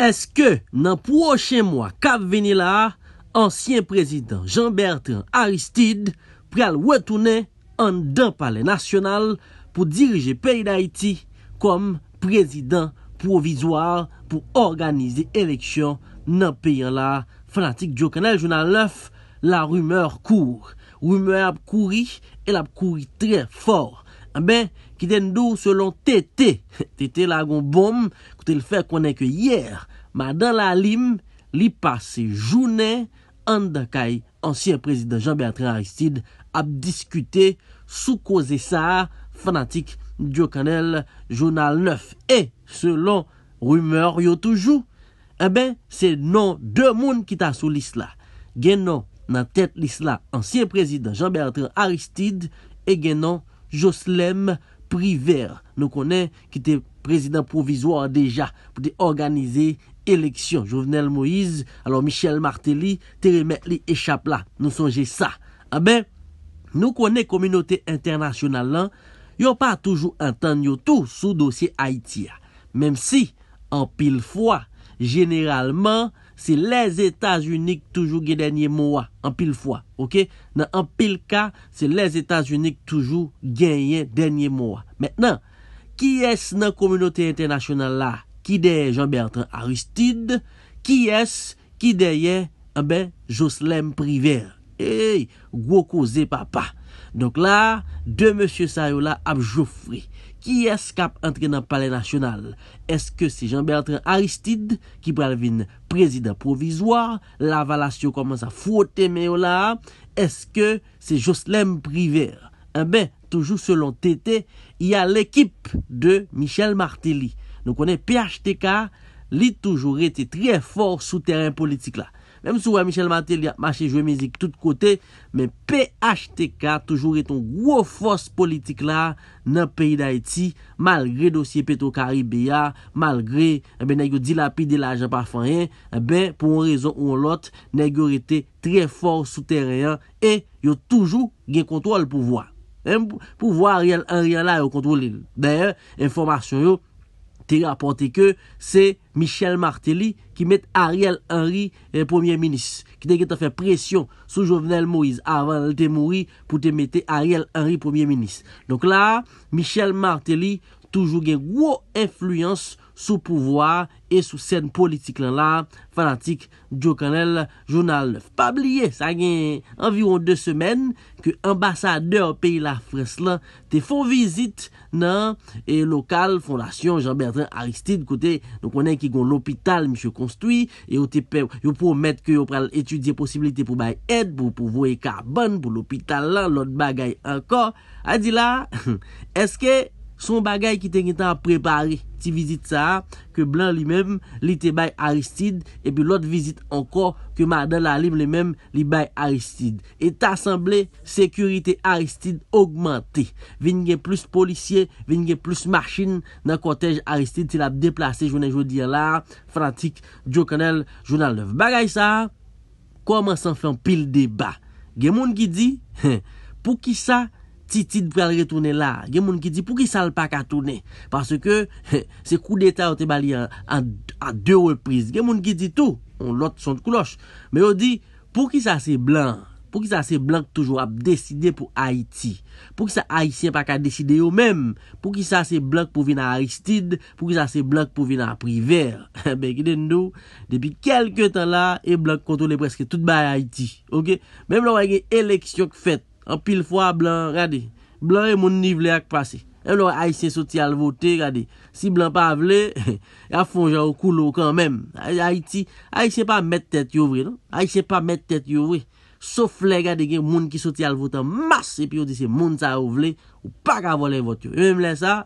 Eske nan proche mwa kap veni la, ansyen prezident Jean-Bertrand Aristide pre al wetoune an dan pale nasyonal pou dirije peyi da iti kom prezident provizor pou organize eleksyon nan peyi la. Fanatik Djo Kanel, jounan lef, la rumeur kour. Rumeur ap kouri, el ap kouri tre for. A eh ben, ki den do selon tete, tete la gon bom, koute l fe konen ke yer, Ma dan la alim, li pase jounen an dakay ansyen prezident Jean-Bertrand Aristide ap diskute sou koze sa fanatik diokanel jounal 9. E, selon rumeur yo toujou, e ben, se nan de moun ki ta sou lis la. Gen nan nan tet lis la ansyen prezident Jean-Bertrand Aristide e gen nan Joslem Priver. Nou konen ki te prezident provizor deja pou te organize Eleksyon, Jovenel Moïse, alors Michel Martelly, Terimèkli, Echapla, nou sonje sa. A ben, nou konen kominote internasyonal lan, yo pa toujou antan yo tou sou dosye Haitia. Mem si, an pil fwa, generalman, se les Etats unik toujou genyen denye moua. An pil fwa, ok? Nan an pil ka, se les Etats unik toujou genyen denye moua. Mètenan, ki es nan kominote internasyonal lan? Ki deye Jean-Bertrand Aristide? Ki es? Ki deye? A eh be, Joslem Privert. Hey, woko ze papa. Donk la, de M. Sayola ap Joffrey. Ki es kap entrenan pale nasyonal? Eske se Jean-Bertrand Aristide ki pral vin prezident provizwa? La valasyon koman sa fote me yo oh la? Eske se Joslem Privert? A be, toujou selon tete, ya l'ekip de Michel Martelly. Nou konen PHTK li toujou rete tre fòr souterren politik la. Mem sou wè Michel Maté li a mache jwè mizik tout kote, men PHTK toujou rete un gwo fòs politik la nan peyi d'Haiti, malgre dosye Petro Karib beya, malgre eh ne yon dilapide la jè pa fòn yon, eh ben pou yon rezon ou yon lot, ne yon rete tre fòr souterren, e yon toujou gen kontrol pou vwa. Men pou vwa, an riyan la yon kontrol. Dèye, informasyon yon, te rapote ke se Michel Martelly ki met Ariel Henry el eh, Premier Ministre. Ki te gen te fe presyon sou Jovenel Moïse avan el te mouri pou te met Ariel Henry Premier Ministre. Donk la, Michel Martelly toujou gen wou enfluyense sou pouvoi e sou sen politik lan la fanatik Joe Connell, jounal 9. Pabliye, sa gen environ 2 semen ke ambasadeur peyi la Freslan te fon vizit nan e lokal fondasyon Jean-Bertrand Aristide kote nou konen ki gon l'opital mishou konstoui yo pou omet ke yo pral etudye posibilite pou baye et pou pou vouye ka ban pou l'opital lan lot bagay anko Adila, eske... Son bagay ki ten gitan a prepari ti vizit sa, ke blan li mem li te bay Aristide, epi lot vizit anko ke madan la lim li mem li bay Aristide. Et asemble, sekurite Aristide augmante. Ven gen plus policie, ven gen plus machine, nan kotej Aristide ti la deplase, jounen joudi ala, frantik, diokanel, jounen lev. Bagay sa, koman san fen pil deba. Gen moun ki di, pou ki sa, Titid pral retourne la. Gen moun ki di, pou ki sal pa ka tourne? Parce ke, se kou detay an te bali an de reprise. Gen moun ki di tou? On lot son kloche. Men yo di, pou ki sa se blan? Pou ki sa se blan toujou ap deside pou Haiti? Pou ki sa Haitien pa ka deside yo men? Pou ki sa se blan pou vi nan Aristide? Pou ki sa se blan pou vi nan Privert? Men ki den nou, depi kelke tan la, e blan kontou le preske tout ba Haiti. Men moun wage, eleksyon k fèt. An pil fwa blan, gade, blan e moun ni vle ak pase. E moun a aise soti alvote, gade, si blan pa vle, ya fon jan wakou lo kanmem. A aise se pa met tete yo vre, non? aise se pa met tete yo vre. Sof le, gade, gen moun ki soti alvote en masse, epi yo dise moun sa vle, ou pak avole vote yo. E moun la sa,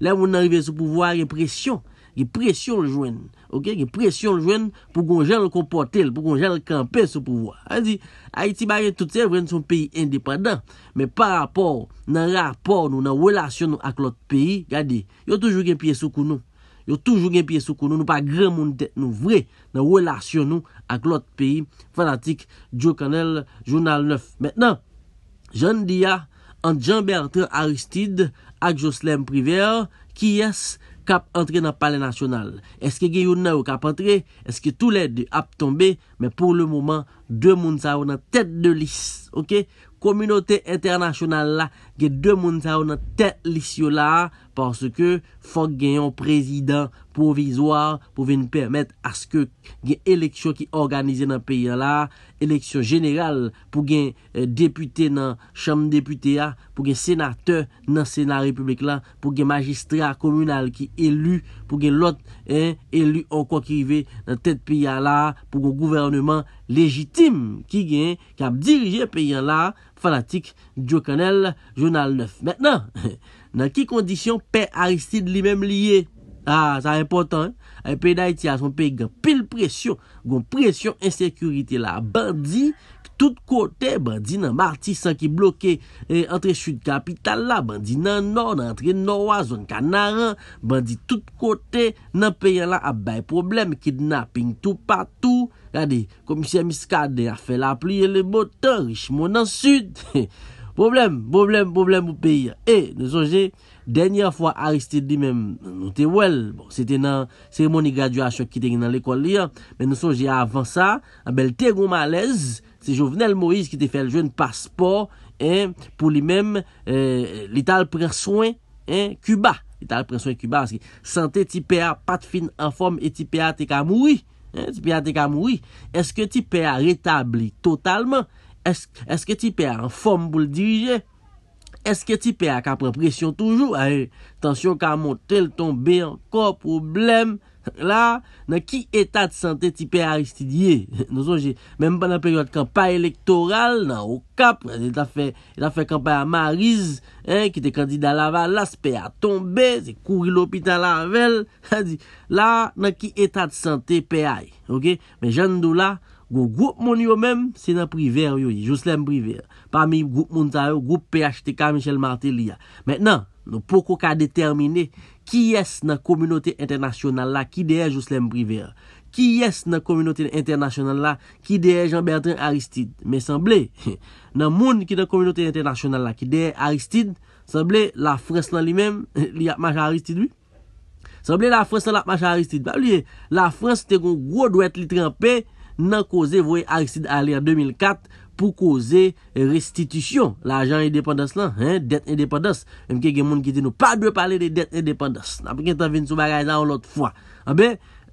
la moun n'arive sou pouvwa, yi presyon, yi presyon jwen nou. Ok, ki presyon jwen pou kon jen l kompote l, pou kon jen l kampe sou pou vwa. An di, Haiti-Bari tout se vwen son peyi indepadan, men par rapport nan rapor nou nan wèlasyon nou ak l ot peyi, gade, yo toujou gen piye sou kon nou. Yo toujou gen piye sou kon nou, nou pa gran moun tet nou vwe, nan wèlasyon nou ak l ot peyi fanatik Joe Canel, Jounal 9. Mètenan, jen di ya an Djan Bertrand Aristide ak Joslem Privére, ki yes? kap entre nan pale nasyonal. Eske ge yon nou kap entre, eske tout lè di ap tombe, men pou lè mouman dè moun sa ou nan tèt de lis. Ok? Komunote internasyonal la, ge dè moun sa ou nan tèt lis yo la, porske fok gen yon prezident provisoar pou ven permèt aske ge eleksyon ki organize nan peyi yo la, Eleksyon jeneral pou gen eh, depute nan chanm depute ya Pou gen senate nan sena republik la Pou gen magistra komunal ki elu Pou gen lot en eh, elu an kwa ki rive nan tet piya la Pou gen gouvernement legitim ki gen Ki ap dirije piya la fanatik Joe Connell Jounal 9 Mèt nan, nan ki kondisyon pe Aristide li mèm liye ah, eh, A, sa repotan A pe da iti ason pe gen pil Gon presyon ensekurite la, bandi, tout kote, bandi nan Martisan ki bloke eh, entre Sud Kapital la, bandi nan Nord, nan entre Norwa, zon kanaran, bandi tout kote, nan peyan la a bay problem, kidnapping tout patou, gade, komisyen miskade a fe la plie le botan, riche moun nan Sud, he he. Problem, problem, problem ou peyi. E, nou son jè, denyen fwa Aristide li men, nou te wèl, bon, se te nan seremoni gradua chok ki te gen nan l'ekol li, men nou son jè avan sa, abèl te goun malèz, se jovenel Moïse ki te fèl jèn paspor, e, pou li men, e, li tal prè soin e, Cuba. Li tal prè soin Cuba, aske, sante ti pey a pat fin an fòm, e ti pey a te ka mouri. Ti pey a te ka mouri. Eske ti pey a retabli totalman, Eske ti pe a an fom pou l'dirije? Eske ti pe a kapre presyon toujou? Tansyon ka a montre l'tombe an kor problem? La, nan ki etat sante ti pe a istidye? Mem ban an peryote kampanj elektoral, nan ou kapre? E ta fe kampanj a Mariz, ki te kandida la va, la se pe a tombe, se kouri l'opita la vel? La, nan ki etat sante pe a? Ok, men jan dou la? Gou goup moun yo mèm, se nan priver yo yoy, Juslem Priver. Pa mi goup moun ta yo, goup PHTK Michel Martel ya. Mètenan, nou poko ka determine, ki yes nan kominote internasyonal la, ki deye Juslem Priver. Ki yes nan kominote internasyonal la, ki deye Jean-Bertrand Aristide. Mè sanble, nan moun ki nan kominote internasyonal la, ki deye Aristide, sanble, la fres lan li mèm, li ap mache Aristide bi. Sanble, la fres lan ap mache Aristide. La fres te kon gou dwe te li trempè, nan kouze vwe Aristide Allé a 2004 pou kouze restitisyon la ajan indépendance lan, det indépendance, mke gen moun ki te nou pa dwe pale de det indépendance, nan pe gen tan vin sou bagay zan ou lot fwa. A ah be,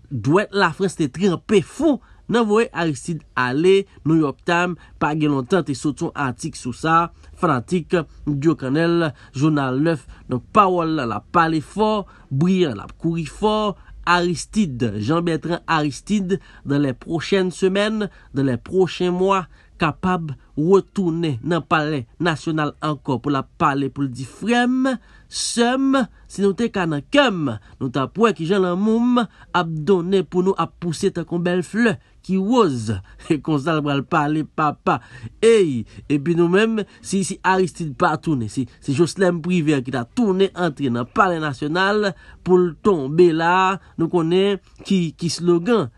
dwe la fweste tri an pe fwo nan vwe Aristide Allé nou yoptam, pa gen lontan te soton antik sou sa, fan antik, m diyo kanel, jounal 9, nan Pawol la pale fwa, Briand la kouri fwa, Aristide, Jean-Bertrand Aristide dans les prochaines semaines dans les prochains mois capable de retourner dans le palais national encore pour le palais pour le 10 fremme Sèm, si nou te kanakèm, nou ta pouè ki jè lan moum, ap donè pou nou ap pousè ta kon bel flè ki wòz. E konsal bral pale papa. Eyi, epi nou mèm, si si Aristide pa atounè, si Joslem Privert ki ta atounè antre nan pale nasyonal pou l'ton be la, nou konè ki slogan.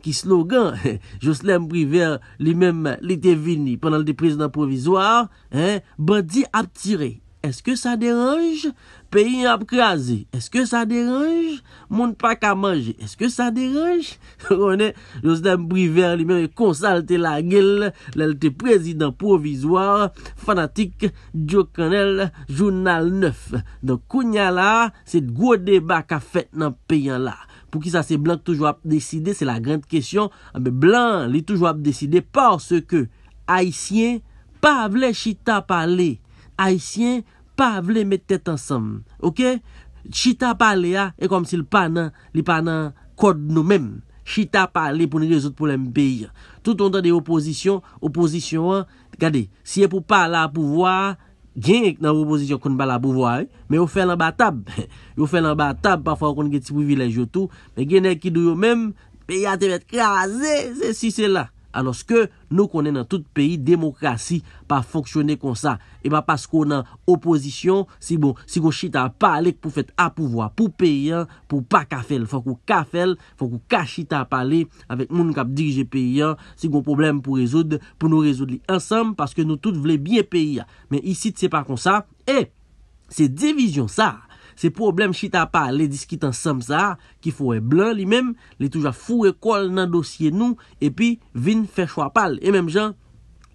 Ki slogan, Joslem Privert li mèm li te vini panal deprezenan provizor, bandi ap tirey. Est-ce que sa derange? Peyan ap kreaze. Est-ce que sa derange? Moun pa ka manje. Est-ce que sa derange? Rone, jose dame briver li mè, konsalte la gel, lalte prezidant provizor, fanatik, diokanel, jounal neuf. Don kounya la, set gwo deba ka fet nan peyan la. Pou ki sa se blan toujwa ap deside, se la grand kesyon, ame ah, blan li toujwa ap deside, parce ke, haisyen, pavle chita pale, Aisyen, pa vle mette tete ansam. Ok? Chita pale ya, e kom si li pa nan kod nou mem. Chita pale pou nou rezout pou lem beya. Tout an ton de oposisyon, oposisyon an, gade, si e pou pale la pouvoi, gen ek nan oposisyon kon ba la pouvoi. Eh? Me ou fe lan ba tab. Ou fe lan ba tab, pa fwa kon gen ti pou vilej yo tou. Men gen ek ki dou yo mem, beya te vet kaze, se si se la. Anoske nou konen nan tout peyi, demokrasi pa foksyone kon sa Eba pas konan oposisyon, si bon, si kon chita pa alek pou fet apouvoa Pou peyen, pou pa kafel, fokou kafel, fokou ka chita pa alek Avet moun kap dirje peyen, si kon problem pou rezoud, pou nou rezoud li ansam Paske nou tout vle bien peyen Men isi te sepa kon sa, e, se division sa Se problem chita pa, le diskit an samsa a, ki fwo e blan li mem, le toujwa fwo rekol nan dosye nou, e pi vin fè chwa pal. E mem jan,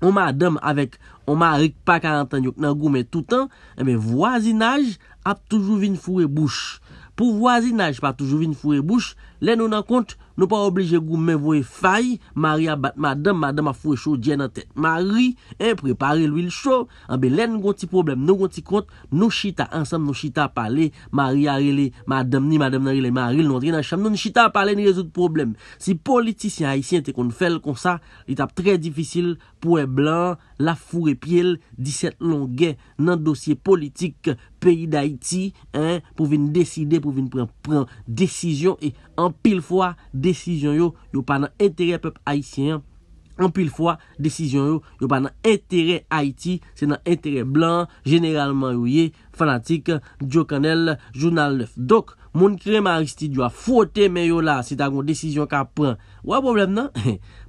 oma adem avèk, oma rik pa karantanyok nan goume toutan, e mi voisinaj ap toujwo vin fwo e bouch. Po voisinaj pa toujwo vin fwo e bouch, Len nou nan kont, nou pa oblije gou men voye faye, mari a bat madame, madame a fwe chou djen nan tet. Mari, e pre pare lou il chou, anbe len gonti problem, nou gonti kont, nou chita, ansam nou chita a pale, mari a rele, madame ni, madame na rele, mari l nou tre nan cham, nou chita a pale ni rezout problem. Si politisyen haisyen te kon fel kon sa, etap tre difícil pou e blan, la fwe pye l, diset lon gen nan dosye politik peyi da iti, pou ven deside, pou ven pren desisyon, e ansam. An pil fwa, desisyon yo, yo pa nan entere pepe Haitien, an pil fwa, desisyon yo, yo pa nan entere Haiti, se nan entere blan, generalman yo ye, fanatik, diokanel, jounal lef. Dok, moun kremanistik yo a fote mè yo la, se ta goun desisyon ka pran. Ou a problem nan?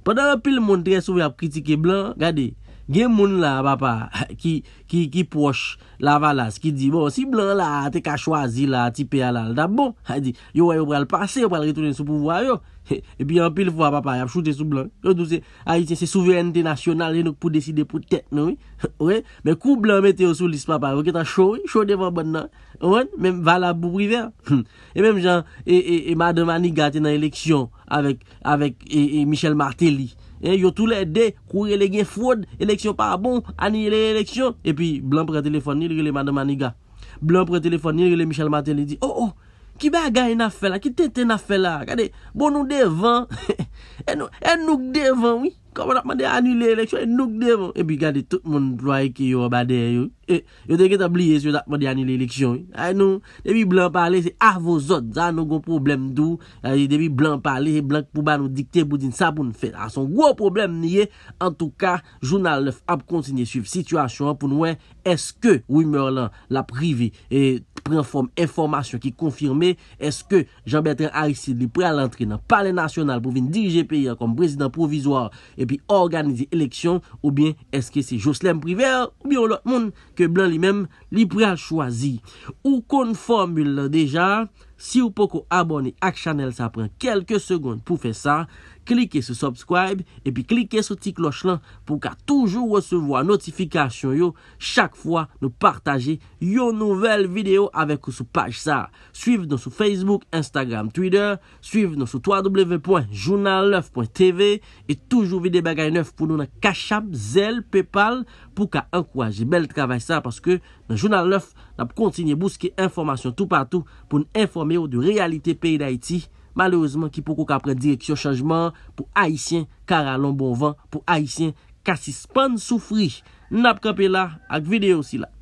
Padan an pil moun dres ou ya kritike blan, gadey. Gen moun la, papa, ki pwosh la valas, ki di, bon, si blan la, te ka chwazi la, ti pe alal, da bon. Ha di, yo wè yo pral pase, yo pral ritounen sou pou vwa yo. E pi an pil fwa, papa, yap choute sou blan. Yo dou se, ha ite se souveren te nasyonal, jenouk pou deside pou tek, noui. Ouè, men kou blan mette yo sou lis, papa, wè ketan choui, choui devan bon nan. Ouè, men vala bou priver. E menm jan, e mademani gati nan eleksyon, avek, avek, e Michel Martelly. Eh, yo tou le de kou re le gen fwod, eleksyon pa, bon, anye le eleksyon. E pi, blan pretelefon, ni re le Madame Aniga. Blan pretelefon, ni re le Michel Martin, li di, oh oh, Ki ba gaye na fe la, ki tete na fe la, gade, bon nou devan, e, e nouk devan, wii, komo datman de anule eleksyon, e nouk devan, e bi gade, tout moun bloye ki yo bade, yo deket abliye si yo datman de anule eleksyon, a nou, debi blan pale, se arvo zot, zan nou gon problem dou, debi blan pale, se blan pou ba nou dikte, boudin sa pou nou fet, a son wou problem niye, an tou ka, jounal lef ap kontinye suiv, situasyon pou nou we, eske, wimor lan, la privi, e... pre-inform, informasyon ki konfirme, eske, Jean-Bertrand Aristide, li pre-al entre, nan pale nasyonal, pou vin dirije peyi, an kom prezident provizor, epi organize eleksyon, ou bien, eske se Joslem Privert, ou bien, ou lot moun, ke blan li men, li pre-al chwazi. Ou kon formule, deja, Si ou pou kou abone ak chanel sa pren kelke segonde pou fe sa, klike sou subscribe e pi klike sou ti kloch lan pou ka toujou wesevo a notifikasyon yo chak fwa nou partaje yo nouvel video avek ou sou paj sa. Suiv nou sou Facebook, Instagram, Twitter, suiv nou sou www.journalove.tv e toujou vide bagay neuf pou nou na kacham, zel, pepal pou ka ankouajye bel travay sa paske. Jounal 9 nap kontinye bouske informasyon tout patou pou nou informe ou de realite peyi da iti. Malouzman ki pou kou kapre direksyon chanjman pou Haitien kar alon bonvan, pou Haitien kasi span soufri. Nap kapela ak videyo si la.